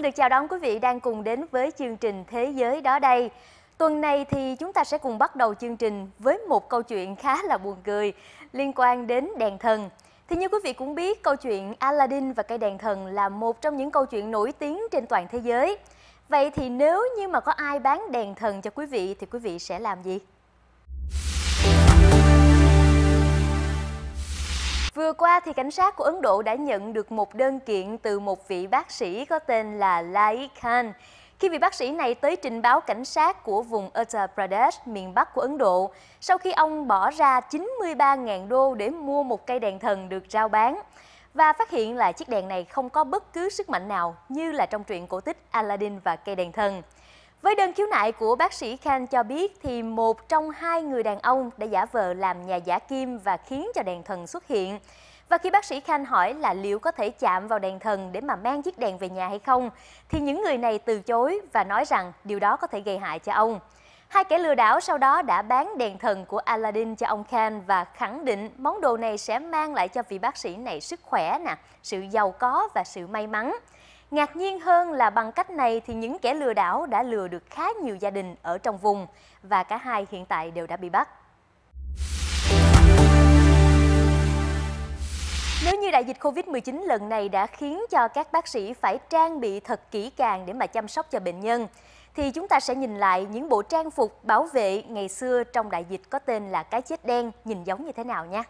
xin được chào đón quý vị đang cùng đến với chương trình Thế giới đó đây. Tuần này thì chúng ta sẽ cùng bắt đầu chương trình với một câu chuyện khá là buồn cười liên quan đến đèn thần. Thì như quý vị cũng biết, câu chuyện Aladdin và cây đèn thần là một trong những câu chuyện nổi tiếng trên toàn thế giới. Vậy thì nếu như mà có ai bán đèn thần cho quý vị thì quý vị sẽ làm gì? Vừa qua, thì cảnh sát của Ấn Độ đã nhận được một đơn kiện từ một vị bác sĩ có tên là Lai Khan. Khi vị bác sĩ này tới trình báo cảnh sát của vùng Uttar Pradesh, miền Bắc của Ấn Độ, sau khi ông bỏ ra 93.000 đô để mua một cây đèn thần được rao bán, và phát hiện là chiếc đèn này không có bất cứ sức mạnh nào như là trong truyện cổ tích Aladdin và cây đèn thần. Với đơn khiếu nại của bác sĩ Khan cho biết thì một trong hai người đàn ông đã giả vờ làm nhà giả kim và khiến cho đèn thần xuất hiện. Và khi bác sĩ Khan hỏi là liệu có thể chạm vào đèn thần để mà mang chiếc đèn về nhà hay không, thì những người này từ chối và nói rằng điều đó có thể gây hại cho ông. Hai kẻ lừa đảo sau đó đã bán đèn thần của Aladdin cho ông Khan và khẳng định món đồ này sẽ mang lại cho vị bác sĩ này sức khỏe, nè, sự giàu có và sự may mắn. Ngạc nhiên hơn là bằng cách này thì những kẻ lừa đảo đã lừa được khá nhiều gia đình ở trong vùng và cả hai hiện tại đều đã bị bắt. Nếu như đại dịch Covid-19 lần này đã khiến cho các bác sĩ phải trang bị thật kỹ càng để mà chăm sóc cho bệnh nhân, thì chúng ta sẽ nhìn lại những bộ trang phục bảo vệ ngày xưa trong đại dịch có tên là cái chết đen nhìn giống như thế nào nhé.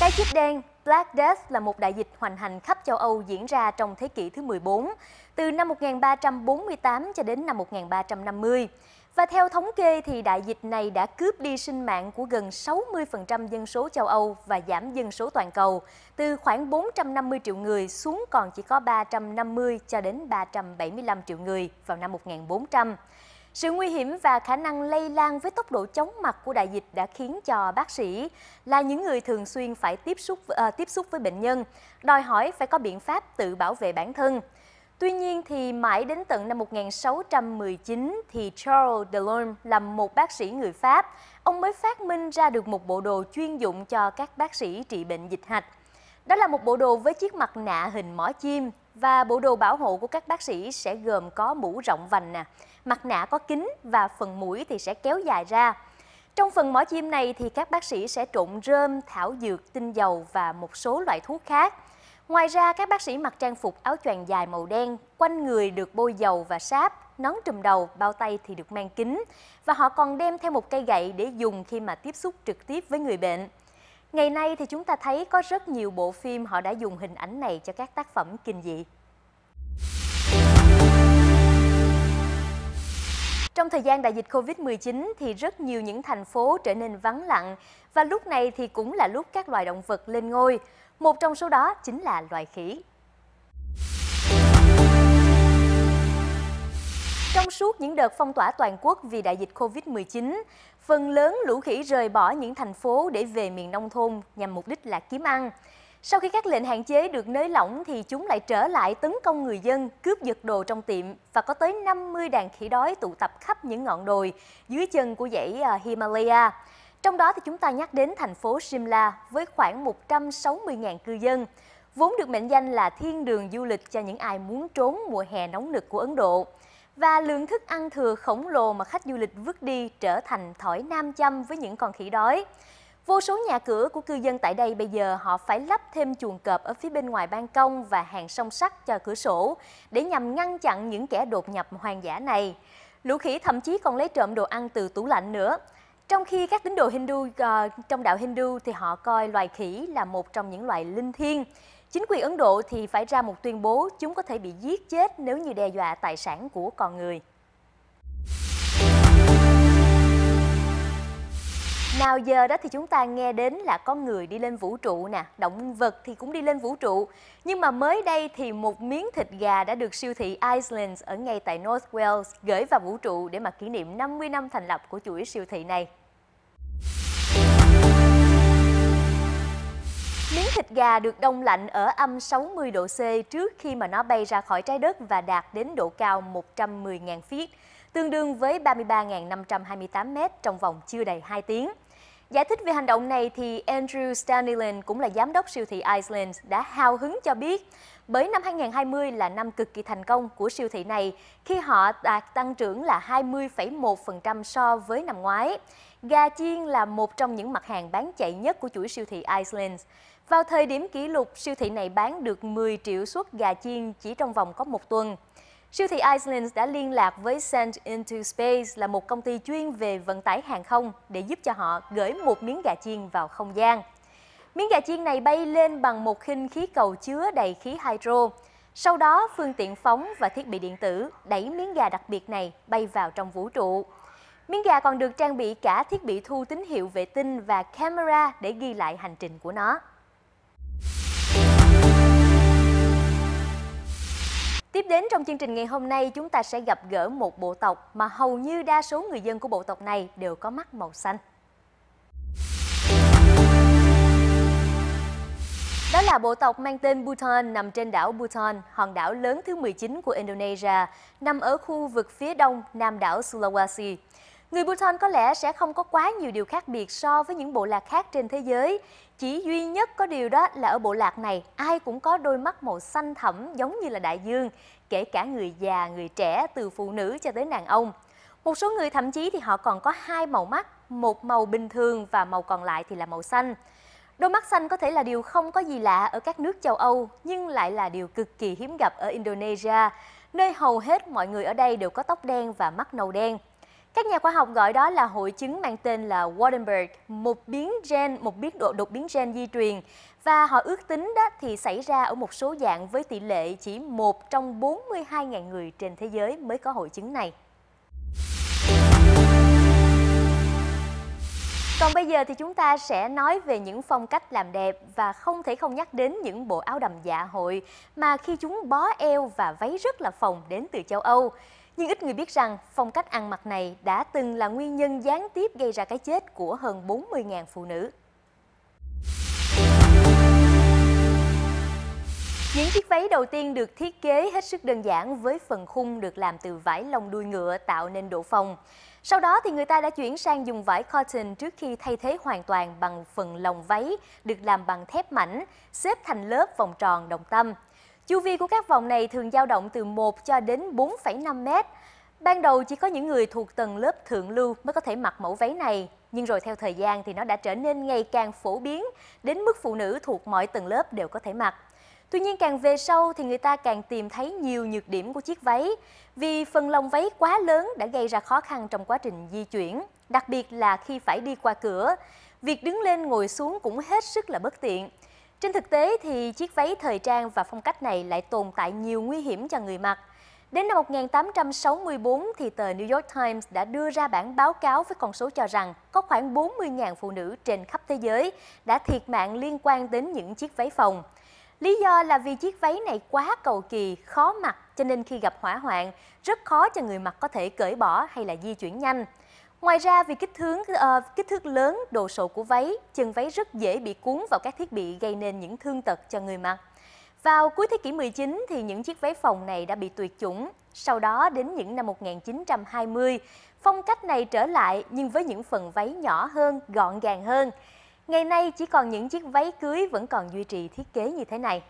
Cái chết đen Black Death là một đại dịch hoành hành khắp châu Âu diễn ra trong thế kỷ thứ 14, từ năm 1348 cho đến năm 1350. Và theo thống kê thì đại dịch này đã cướp đi sinh mạng của gần 60% dân số châu Âu và giảm dân số toàn cầu, từ khoảng 450 triệu người xuống còn chỉ có 350 cho đến 375 triệu người vào năm 1400. Sự nguy hiểm và khả năng lây lan với tốc độ chóng mặt của đại dịch đã khiến cho bác sĩ là những người thường xuyên phải tiếp xúc à, tiếp xúc với bệnh nhân, đòi hỏi phải có biện pháp tự bảo vệ bản thân. Tuy nhiên thì mãi đến tận năm 1619 thì Charles Delorme là một bác sĩ người Pháp, ông mới phát minh ra được một bộ đồ chuyên dụng cho các bác sĩ trị bệnh dịch hạch. Đó là một bộ đồ với chiếc mặt nạ hình mỏ chim và bộ đồ bảo hộ của các bác sĩ sẽ gồm có mũ rộng vành nè, mặt nạ có kính và phần mũi thì sẽ kéo dài ra. Trong phần mỏ chim này thì các bác sĩ sẽ trộn rơm, thảo dược, tinh dầu và một số loại thuốc khác. Ngoài ra, các bác sĩ mặc trang phục áo choàng dài màu đen, quanh người được bôi dầu và sáp, nón trùm đầu, bao tay thì được mang kính. Và họ còn đem theo một cây gậy để dùng khi mà tiếp xúc trực tiếp với người bệnh. Ngày nay thì chúng ta thấy có rất nhiều bộ phim họ đã dùng hình ảnh này cho các tác phẩm kinh dị. Trong thời gian đại dịch Covid-19 thì rất nhiều những thành phố trở nên vắng lặng và lúc này thì cũng là lúc các loài động vật lên ngôi. Một trong số đó chính là loài khỉ. Trong suốt những đợt phong tỏa toàn quốc vì đại dịch Covid-19, Phần lớn lũ khỉ rời bỏ những thành phố để về miền nông thôn nhằm mục đích là kiếm ăn. Sau khi các lệnh hạn chế được nới lỏng thì chúng lại trở lại tấn công người dân, cướp giật đồ trong tiệm và có tới 50 đàn khỉ đói tụ tập khắp những ngọn đồi dưới chân của dãy à, Himalaya. Trong đó thì chúng ta nhắc đến thành phố Shimla với khoảng 160.000 cư dân, vốn được mệnh danh là thiên đường du lịch cho những ai muốn trốn mùa hè nóng nực của Ấn Độ. Và lượng thức ăn thừa khổng lồ mà khách du lịch vứt đi trở thành thỏi nam châm với những con khỉ đói. Vô số nhà cửa của cư dân tại đây bây giờ họ phải lắp thêm chuồng cọp ở phía bên ngoài ban công và hàng song sắt cho cửa sổ để nhằm ngăn chặn những kẻ đột nhập hoang dã này. Lũ khỉ thậm chí còn lấy trộm đồ ăn từ tủ lạnh nữa. Trong khi các tín đồ Hindu uh, trong đạo Hindu thì họ coi loài khỉ là một trong những loài linh thiêng. Chính quyền Ấn Độ thì phải ra một tuyên bố chúng có thể bị giết chết nếu như đe dọa tài sản của con người. Nào giờ đó thì chúng ta nghe đến là con người đi lên vũ trụ nè, động vật thì cũng đi lên vũ trụ. Nhưng mà mới đây thì một miếng thịt gà đã được siêu thị Iceland ở ngay tại North Wales gửi vào vũ trụ để mà kỷ niệm 50 năm thành lập của chuỗi siêu thị này. thịt gà được đông lạnh ở âm 60 độ C trước khi mà nó bay ra khỏi trái đất và đạt đến độ cao 110.000 feet, tương đương với 33.528 mét trong vòng chưa đầy 2 tiếng. Giải thích về hành động này thì Andrew Stanilin cũng là giám đốc siêu thị Iceland đã hào hứng cho biết bởi năm 2020 là năm cực kỳ thành công của siêu thị này khi họ đạt tăng trưởng là 20,1% so với năm ngoái. Gà chiên là một trong những mặt hàng bán chạy nhất của chuỗi siêu thị Iceland. Vào thời điểm kỷ lục, siêu thị này bán được 10 triệu suất gà chiên chỉ trong vòng có một tuần. Siêu thị Iceland đã liên lạc với Send Into Space là một công ty chuyên về vận tải hàng không để giúp cho họ gửi một miếng gà chiên vào không gian. Miếng gà chiên này bay lên bằng một khinh khí cầu chứa đầy khí hydro. Sau đó, phương tiện phóng và thiết bị điện tử đẩy miếng gà đặc biệt này bay vào trong vũ trụ. Miếng gà còn được trang bị cả thiết bị thu tín hiệu vệ tinh và camera để ghi lại hành trình của nó. Tiếp đến trong chương trình ngày hôm nay, chúng ta sẽ gặp gỡ một bộ tộc mà hầu như đa số người dân của bộ tộc này đều có mắt màu xanh. Đó là bộ tộc mang tên Bhutan nằm trên đảo Bhutan, hòn đảo lớn thứ 19 của Indonesia, nằm ở khu vực phía đông nam đảo Sulawesi. Người Bhutan có lẽ sẽ không có quá nhiều điều khác biệt so với những bộ lạc khác trên thế giới. Chỉ duy nhất có điều đó là ở bộ lạc này, ai cũng có đôi mắt màu xanh thẳm giống như là đại dương, kể cả người già, người trẻ, từ phụ nữ cho tới đàn ông. Một số người thậm chí thì họ còn có hai màu mắt, một màu bình thường và màu còn lại thì là màu xanh. Đôi mắt xanh có thể là điều không có gì lạ ở các nước châu Âu, nhưng lại là điều cực kỳ hiếm gặp ở Indonesia, nơi hầu hết mọi người ở đây đều có tóc đen và mắt nâu đen. Các nhà khoa học gọi đó là hội chứng mang tên là Wardenberg, một biến gen, một biến độ đột biến gen di truyền. Và họ ước tính đó thì xảy ra ở một số dạng với tỷ lệ chỉ một trong 42.000 người trên thế giới mới có hội chứng này. Còn bây giờ thì chúng ta sẽ nói về những phong cách làm đẹp và không thể không nhắc đến những bộ áo đầm dạ hội mà khi chúng bó eo và váy rất là phồng đến từ châu Âu. Nhưng ít người biết rằng phong cách ăn mặc này đã từng là nguyên nhân gián tiếp gây ra cái chết của hơn 40.000 phụ nữ. Những chiếc váy đầu tiên được thiết kế hết sức đơn giản với phần khung được làm từ vải lông đuôi ngựa tạo nên độ phồng. Sau đó thì người ta đã chuyển sang dùng vải cotton trước khi thay thế hoàn toàn bằng phần lồng váy được làm bằng thép mảnh, xếp thành lớp vòng tròn đồng tâm. Chu vi của các vòng này thường dao động từ 1 cho đến 4,5 mét. Ban đầu chỉ có những người thuộc tầng lớp thượng lưu mới có thể mặc mẫu váy này, nhưng rồi theo thời gian thì nó đã trở nên ngày càng phổ biến, đến mức phụ nữ thuộc mọi tầng lớp đều có thể mặc. Tuy nhiên càng về sau thì người ta càng tìm thấy nhiều nhược điểm của chiếc váy, vì phần lòng váy quá lớn đã gây ra khó khăn trong quá trình di chuyển, đặc biệt là khi phải đi qua cửa. Việc đứng lên ngồi xuống cũng hết sức là bất tiện. Trên thực tế thì chiếc váy thời trang và phong cách này lại tồn tại nhiều nguy hiểm cho người mặc. Đến năm 1864 thì tờ New York Times đã đưa ra bản báo cáo với con số cho rằng có khoảng 40.000 phụ nữ trên khắp thế giới đã thiệt mạng liên quan đến những chiếc váy phòng. Lý do là vì chiếc váy này quá cầu kỳ, khó mặc cho nên khi gặp hỏa hoạn, rất khó cho người mặc có thể cởi bỏ hay là di chuyển nhanh. Ngoài ra, vì kích thước, uh, kích thước lớn, độ sộ của váy, chân váy rất dễ bị cuốn vào các thiết bị gây nên những thương tật cho người mặc. Vào cuối thế kỷ 19 thì những chiếc váy phòng này đã bị tuyệt chủng. Sau đó đến những năm 1920, phong cách này trở lại nhưng với những phần váy nhỏ hơn, gọn gàng hơn. Ngày nay chỉ còn những chiếc váy cưới vẫn còn duy trì thiết kế như thế này.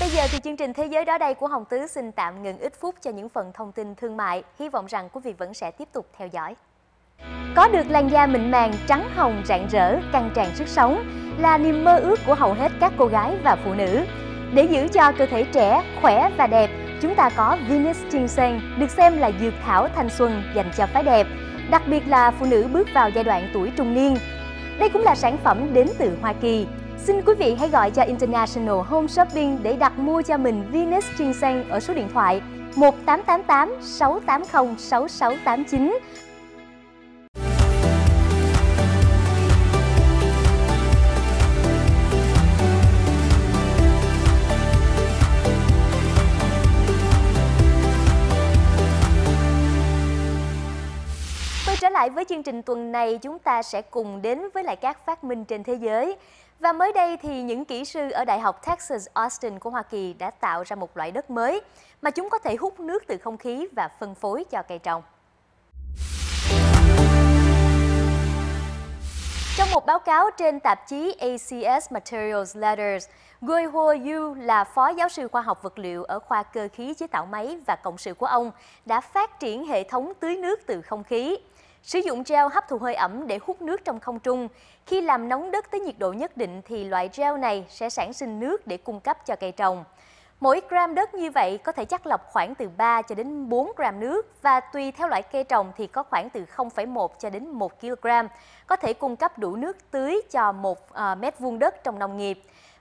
Bây giờ thì chương trình Thế giới đó đây của Hồng Tứ xin tạm ngừng ít phút cho những phần thông tin thương mại. Hy vọng rằng quý vị vẫn sẽ tiếp tục theo dõi. Có được làn da mịn màng, trắng hồng, rạng rỡ, căng tràn sức sống là niềm mơ ước của hầu hết các cô gái và phụ nữ. Để giữ cho cơ thể trẻ, khỏe và đẹp, chúng ta có Venus Ginseng, được xem là dược thảo thanh xuân dành cho phái đẹp, đặc biệt là phụ nữ bước vào giai đoạn tuổi trung niên. Đây cũng là sản phẩm đến từ Hoa Kỳ, Xin quý vị hãy gọi cho International Home Shopping để đặt mua cho mình Venus Ginseng ở số điện thoại 1888 680 6689 lại với chương trình tuần này chúng ta sẽ cùng đến với lại các phát minh trên thế giới. Và mới đây thì những kỹ sư ở Đại học Texas Austin của Hoa Kỳ đã tạo ra một loại đất mới mà chúng có thể hút nước từ không khí và phân phối cho cây trồng. Trong một báo cáo trên tạp chí ACS Materials Letters, Goi Ho Yu là phó giáo sư khoa học vật liệu ở khoa cơ khí chế tạo máy và cộng sự của ông đã phát triển hệ thống tưới nước từ không khí. Sử dụng gel hấp thụ hơi ẩm để hút nước trong không trung. Khi làm nóng đất tới nhiệt độ nhất định thì loại gel này sẽ sản sinh nước để cung cấp cho cây trồng. Mỗi gram đất như vậy có thể chắc lọc khoảng từ 3 cho đến 4 gram nước và tùy theo loại cây trồng thì có khoảng từ 0,1 cho đến 1 kg, có thể cung cấp đủ nước tưới cho 1 ờ, mét vuông đất trong nông nghiệp.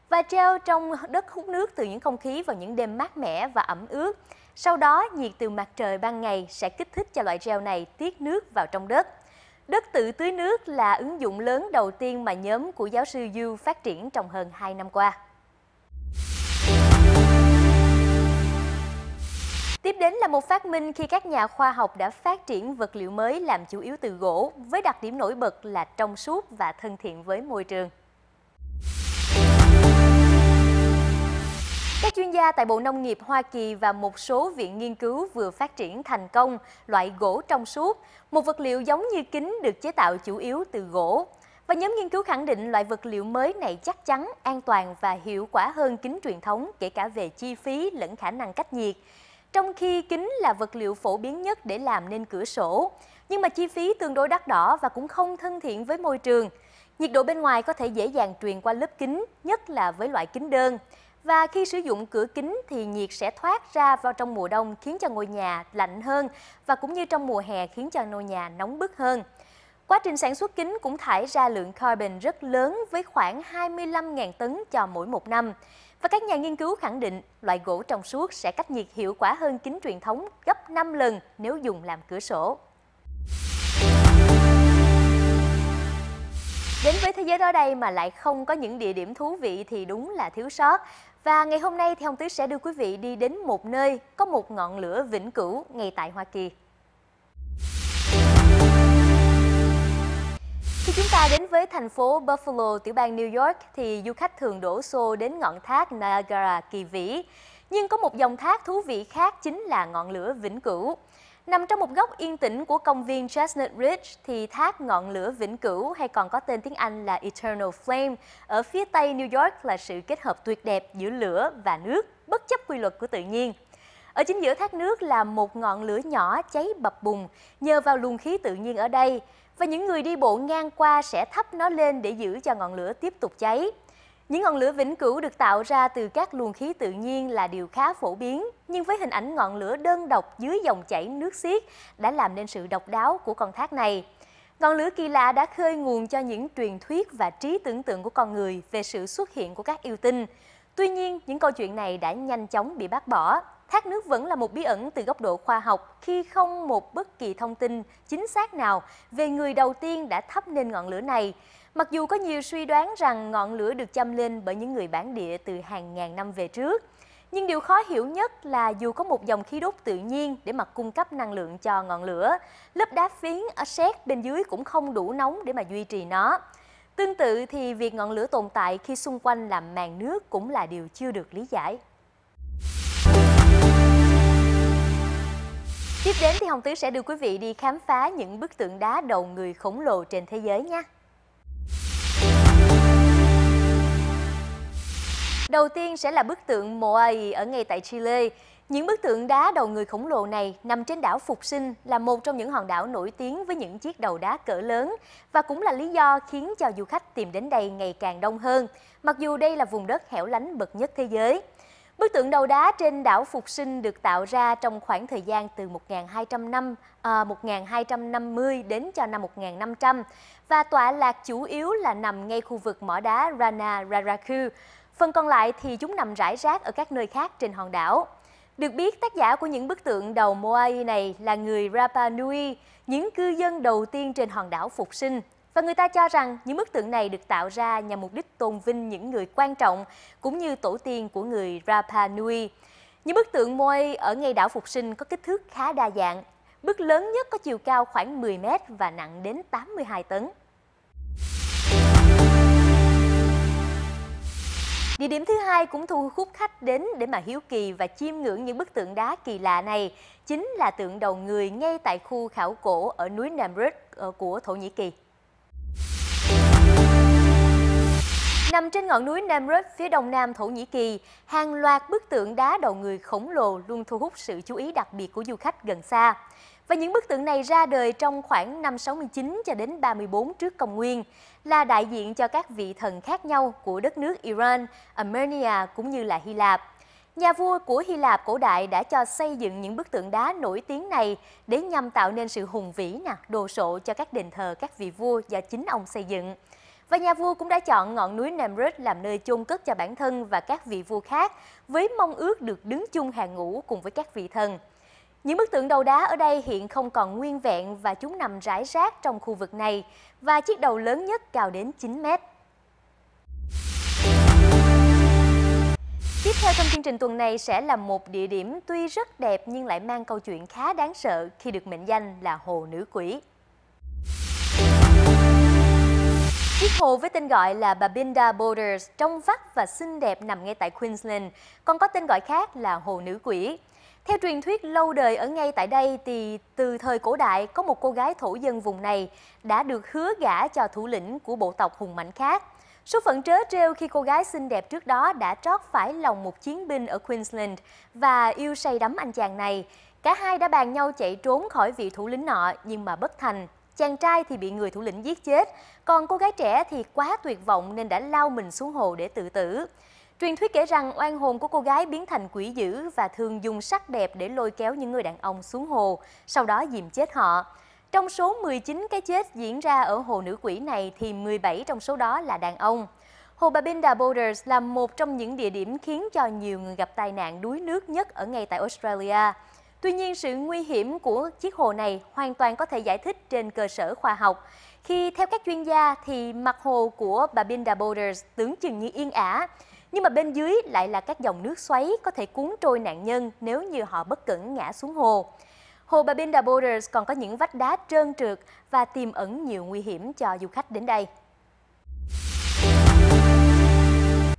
Và treo trong đất hút nước từ những không khí vào những đêm mát mẻ và ẩm ướt. Sau đó, nhiệt từ mặt trời ban ngày sẽ kích thích cho loại gel này tiết nước vào trong đất. Đất tự tưới nước là ứng dụng lớn đầu tiên mà nhóm của giáo sư Yu phát triển trong hơn 2 năm qua. Tiếp đến là một phát minh khi các nhà khoa học đã phát triển vật liệu mới làm chủ yếu từ gỗ với đặc điểm nổi bật là trong suốt và thân thiện với môi trường. Các chuyên gia tại Bộ Nông nghiệp Hoa Kỳ và một số viện nghiên cứu vừa phát triển thành công loại gỗ trong suốt, một vật liệu giống như kính được chế tạo chủ yếu từ gỗ. Và nhóm nghiên cứu khẳng định loại vật liệu mới này chắc chắn, an toàn và hiệu quả hơn kính truyền thống kể cả về chi phí lẫn khả năng cách nhiệt. Trong khi kính là vật liệu phổ biến nhất để làm nên cửa sổ, nhưng mà chi phí tương đối đắt đỏ và cũng không thân thiện với môi trường. Nhiệt độ bên ngoài có thể dễ dàng truyền qua lớp kính, nhất là với loại kính đơn. Và khi sử dụng cửa kính thì nhiệt sẽ thoát ra vào trong mùa đông khiến cho ngôi nhà lạnh hơn và cũng như trong mùa hè khiến cho ngôi nhà nóng bức hơn. Quá trình sản xuất kính cũng thải ra lượng carbon rất lớn với khoảng 25.000 tấn cho mỗi một năm. Và các nhà nghiên cứu khẳng định loại gỗ trong suốt sẽ cách nhiệt hiệu quả hơn kính truyền thống gấp 5 lần nếu dùng làm cửa sổ. Đến với thế giới đó đây mà lại không có những địa điểm thú vị thì đúng là thiếu sót. Và ngày hôm nay thì Hồng Tứ sẽ đưa quý vị đi đến một nơi có một ngọn lửa vĩnh cửu ngay tại Hoa Kỳ. Khi chúng ta đến với thành phố Buffalo, tiểu bang New York thì du khách thường đổ xô đến ngọn thác Niagara kỳ vĩ. Nhưng có một dòng thác thú vị khác chính là ngọn lửa vĩnh cửu. Nằm trong một góc yên tĩnh của công viên Chestnut Ridge thì thác ngọn lửa vĩnh cửu hay còn có tên tiếng Anh là Eternal Flame ở phía tây New York là sự kết hợp tuyệt đẹp giữa lửa và nước bất chấp quy luật của tự nhiên. Ở chính giữa thác nước là một ngọn lửa nhỏ cháy bập bùng nhờ vào luồng khí tự nhiên ở đây và những người đi bộ ngang qua sẽ thắp nó lên để giữ cho ngọn lửa tiếp tục cháy. Những ngọn lửa vĩnh cửu được tạo ra từ các luồng khí tự nhiên là điều khá phổ biến, nhưng với hình ảnh ngọn lửa đơn độc dưới dòng chảy nước xiết đã làm nên sự độc đáo của con thác này. Ngọn lửa kỳ lạ đã khơi nguồn cho những truyền thuyết và trí tưởng tượng của con người về sự xuất hiện của các yêu tinh. Tuy nhiên, những câu chuyện này đã nhanh chóng bị bác bỏ. Thác nước vẫn là một bí ẩn từ góc độ khoa học khi không một bất kỳ thông tin chính xác nào về người đầu tiên đã thắp nên ngọn lửa này. Mặc dù có nhiều suy đoán rằng ngọn lửa được châm lên bởi những người bản địa từ hàng ngàn năm về trước, nhưng điều khó hiểu nhất là dù có một dòng khí đốt tự nhiên để mà cung cấp năng lượng cho ngọn lửa, lớp đá phiến ở xét bên dưới cũng không đủ nóng để mà duy trì nó. Tương tự thì việc ngọn lửa tồn tại khi xung quanh làm màn nước cũng là điều chưa được lý giải. Tiếp đến thì Hồng Tứ sẽ đưa quý vị đi khám phá những bức tượng đá đầu người khổng lồ trên thế giới nhé. Đầu tiên sẽ là bức tượng Moai ở ngay tại Chile. Những bức tượng đá đầu người khổng lồ này nằm trên đảo Phục Sinh là một trong những hòn đảo nổi tiếng với những chiếc đầu đá cỡ lớn và cũng là lý do khiến cho du khách tìm đến đây ngày càng đông hơn, mặc dù đây là vùng đất hẻo lánh bậc nhất thế giới. Bức tượng đầu đá trên đảo Phục Sinh được tạo ra trong khoảng thời gian từ 1200 năm, à, 1250 đến cho năm 1500 và tọa lạc chủ yếu là nằm ngay khu vực mỏ đá Rana Raraku, Phần còn lại thì chúng nằm rải rác ở các nơi khác trên hòn đảo. Được biết, tác giả của những bức tượng đầu Moai này là người Rapa Nui, những cư dân đầu tiên trên hòn đảo phục sinh. Và người ta cho rằng những bức tượng này được tạo ra nhằm mục đích tôn vinh những người quan trọng cũng như tổ tiên của người Rapa Nui. Những bức tượng Moai ở ngay đảo Phục Sinh có kích thước khá đa dạng. Bức lớn nhất có chiều cao khoảng 10 mét và nặng đến 82 tấn. Địa điểm thứ hai cũng thu hút khách đến để mà hiếu kỳ và chiêm ngưỡng những bức tượng đá kỳ lạ này chính là tượng đầu người ngay tại khu khảo cổ ở núi Namrud ờ, của Thổ Nhĩ Kỳ. Nằm trên ngọn núi Nemrut phía đông nam Thổ Nhĩ Kỳ, hàng loạt bức tượng đá đầu người khổng lồ luôn thu hút sự chú ý đặc biệt của du khách gần xa. Và những bức tượng này ra đời trong khoảng năm 69 cho đến 34 trước công nguyên, là đại diện cho các vị thần khác nhau của đất nước Iran, Armenia cũng như là Hy Lạp. Nhà vua của Hy Lạp cổ đại đã cho xây dựng những bức tượng đá nổi tiếng này để nhằm tạo nên sự hùng vĩ, nè, đồ sộ cho các đền thờ các vị vua do chính ông xây dựng. Và nhà vua cũng đã chọn ngọn núi Nemrut làm nơi chôn cất cho bản thân và các vị vua khác, với mong ước được đứng chung hàng ngũ cùng với các vị thần. Những bức tượng đầu đá ở đây hiện không còn nguyên vẹn và chúng nằm rải rác trong khu vực này và chiếc đầu lớn nhất cao đến 9 mét. Tiếp theo trong chương trình tuần này sẽ là một địa điểm tuy rất đẹp nhưng lại mang câu chuyện khá đáng sợ khi được mệnh danh là Hồ Nữ Quỷ. Chiếc hồ với tên gọi là Babinda Borders trong vắt và xinh đẹp nằm ngay tại Queensland, còn có tên gọi khác là Hồ Nữ Quỷ. Theo truyền thuyết lâu đời ở ngay tại đây thì từ thời cổ đại có một cô gái thổ dân vùng này đã được hứa gả cho thủ lĩnh của bộ tộc hùng mạnh khác. Số phận trớ trêu khi cô gái xinh đẹp trước đó đã trót phải lòng một chiến binh ở Queensland và yêu say đắm anh chàng này. Cả hai đã bàn nhau chạy trốn khỏi vị thủ lĩnh nọ nhưng mà bất thành. Chàng trai thì bị người thủ lĩnh giết chết, còn cô gái trẻ thì quá tuyệt vọng nên đã lao mình xuống hồ để tự tử. Truyền thuyết kể rằng oan hồn của cô gái biến thành quỷ dữ và thường dùng sắc đẹp để lôi kéo những người đàn ông xuống hồ, sau đó dìm chết họ. Trong số 19 cái chết diễn ra ở hồ nữ quỷ này thì 17 trong số đó là đàn ông. Hồ Babinda Boulders là một trong những địa điểm khiến cho nhiều người gặp tai nạn đuối nước nhất ở ngay tại Australia. Tuy nhiên, sự nguy hiểm của chiếc hồ này hoàn toàn có thể giải thích trên cơ sở khoa học. Khi theo các chuyên gia thì mặt hồ của Babinda Borders tưởng chừng như yên ả, nhưng mà bên dưới lại là các dòng nước xoáy có thể cuốn trôi nạn nhân nếu như họ bất cẩn ngã xuống hồ. Hồ Babinda Borders còn có những vách đá trơn trượt và tiềm ẩn nhiều nguy hiểm cho du khách đến đây.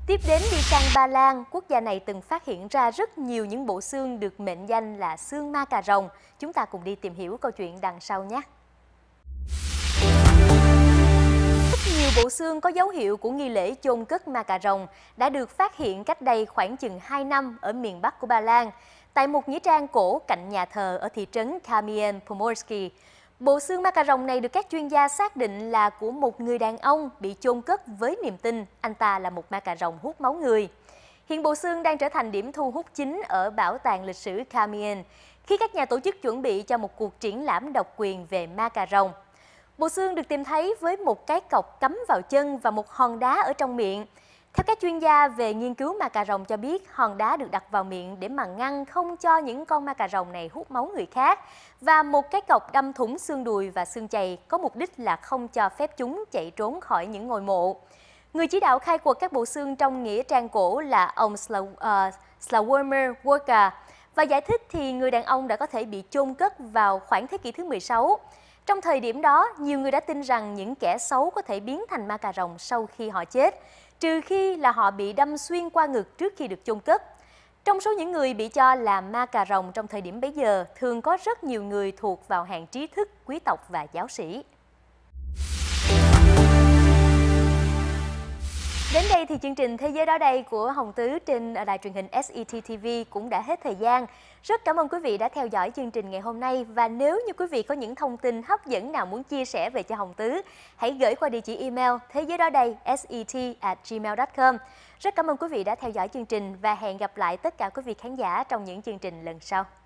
Tiếp đến đi sang Ba Lan, quốc gia này từng phát hiện ra rất nhiều những bộ xương được mệnh danh là xương ma cà rồng. Chúng ta cùng đi tìm hiểu câu chuyện đằng sau nhé. Rất nhiều bộ xương có dấu hiệu của nghi lễ chôn cất ma cà rồng đã được phát hiện cách đây khoảng chừng 2 năm ở miền Bắc của Ba Lan, tại một nghĩa trang cổ cạnh nhà thờ ở thị trấn Kamien Pomorski. Bộ xương ma cà rồng này được các chuyên gia xác định là của một người đàn ông bị chôn cất với niềm tin anh ta là một ma cà rồng hút máu người. Hiện bộ xương đang trở thành điểm thu hút chính ở Bảo tàng lịch sử Camien khi các nhà tổ chức chuẩn bị cho một cuộc triển lãm độc quyền về ma cà rồng. Bộ xương được tìm thấy với một cái cọc cắm vào chân và một hòn đá ở trong miệng – theo các chuyên gia về nghiên cứu ma cà rồng cho biết, hòn đá được đặt vào miệng để mà ngăn không cho những con ma cà rồng này hút máu người khác. Và một cái cọc đâm thủng xương đùi và xương chày có mục đích là không cho phép chúng chạy trốn khỏi những ngôi mộ. Người chỉ đạo khai quật các bộ xương trong nghĩa trang cổ là ông ờ, Slawomer uh, Walker. Và giải thích thì người đàn ông đã có thể bị chôn cất vào khoảng thế kỷ thứ 16. Trong thời điểm đó, nhiều người đã tin rằng những kẻ xấu có thể biến thành ma cà rồng sau khi họ chết trừ khi là họ bị đâm xuyên qua ngực trước khi được chôn cất. Trong số những người bị cho là ma cà rồng trong thời điểm bấy giờ, thường có rất nhiều người thuộc vào hạng trí thức, quý tộc và giáo sĩ. Đến đây thì chương trình Thế giới đó đây của Hồng Tứ trên đài truyền hình SET TV cũng đã hết thời gian. Rất cảm ơn quý vị đã theo dõi chương trình ngày hôm nay và nếu như quý vị có những thông tin hấp dẫn nào muốn chia sẻ về cho Hồng Tứ, hãy gửi qua địa chỉ email thế giới đó đây set@gmail.com. Rất cảm ơn quý vị đã theo dõi chương trình và hẹn gặp lại tất cả quý vị khán giả trong những chương trình lần sau.